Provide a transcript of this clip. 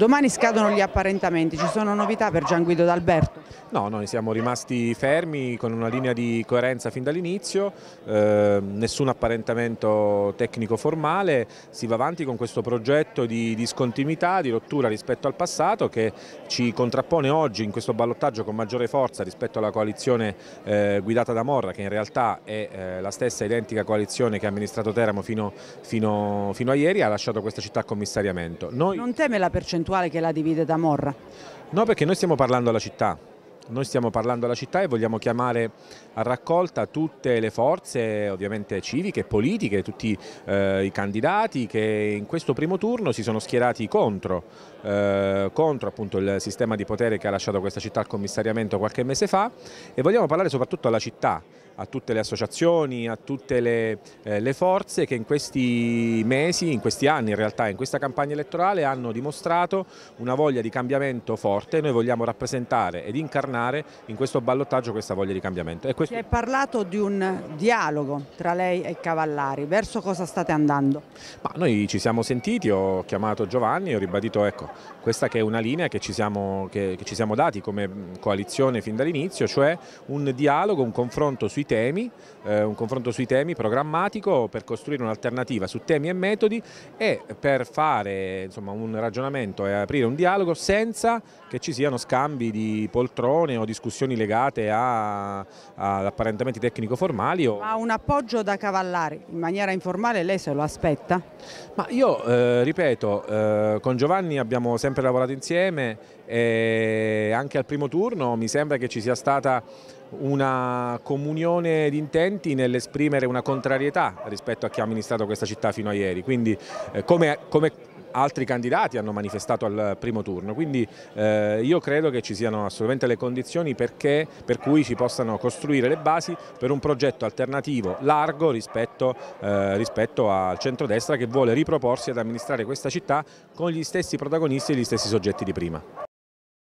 Domani scadono gli apparentamenti, ci sono novità per Gian Guido D'Alberto? No, noi siamo rimasti fermi con una linea di coerenza fin dall'inizio, eh, nessun apparentamento tecnico formale, si va avanti con questo progetto di discontinuità, di rottura rispetto al passato che ci contrappone oggi in questo ballottaggio con maggiore forza rispetto alla coalizione eh, guidata da Morra che in realtà è eh, la stessa identica coalizione che ha amministrato Teramo fino, fino, fino a ieri ha lasciato questa città a commissariamento. Noi... Non teme la percentuale? percentuale che la divide da Morra? No, perché noi stiamo parlando alla città, noi stiamo parlando alla città e vogliamo chiamare a raccolta tutte le forze ovviamente civiche e politiche, tutti eh, i candidati che in questo primo turno si sono schierati contro, eh, contro appunto, il sistema di potere che ha lasciato questa città al commissariamento qualche mese fa e vogliamo parlare soprattutto alla città a tutte le associazioni, a tutte le, eh, le, forze che in questi mesi, in questi anni in realtà, in questa campagna elettorale hanno dimostrato una voglia di cambiamento forte. e Noi vogliamo rappresentare ed incarnare in questo ballottaggio questa voglia di cambiamento. E questo... Si è parlato di un dialogo tra lei e Cavallari, verso cosa state andando? Ma noi ci siamo sentiti, ho chiamato Giovanni e ho ribadito ecco, questa che è una linea che ci siamo, che, che ci siamo dati come coalizione fin dall'inizio, cioè un dialogo, un confronto sui temi, eh, un confronto sui temi programmatico per costruire un'alternativa su temi e metodi e per fare insomma, un ragionamento e aprire un dialogo senza che ci siano scambi di poltrone o discussioni legate ad apparentamenti tecnico-formali. O... Ma un appoggio da cavallare in maniera informale lei se lo aspetta? Ma io eh, ripeto, eh, con Giovanni abbiamo sempre lavorato insieme e anche al primo turno mi sembra che ci sia stata una comunione di intenti nell'esprimere una contrarietà rispetto a chi ha amministrato questa città fino a ieri, quindi eh, come, come, altri candidati hanno manifestato al primo turno, quindi eh, io credo che ci siano assolutamente le condizioni perché, per cui si possano costruire le basi per un progetto alternativo largo rispetto, eh, rispetto al centrodestra che vuole riproporsi ad amministrare questa città con gli stessi protagonisti e gli stessi soggetti di prima.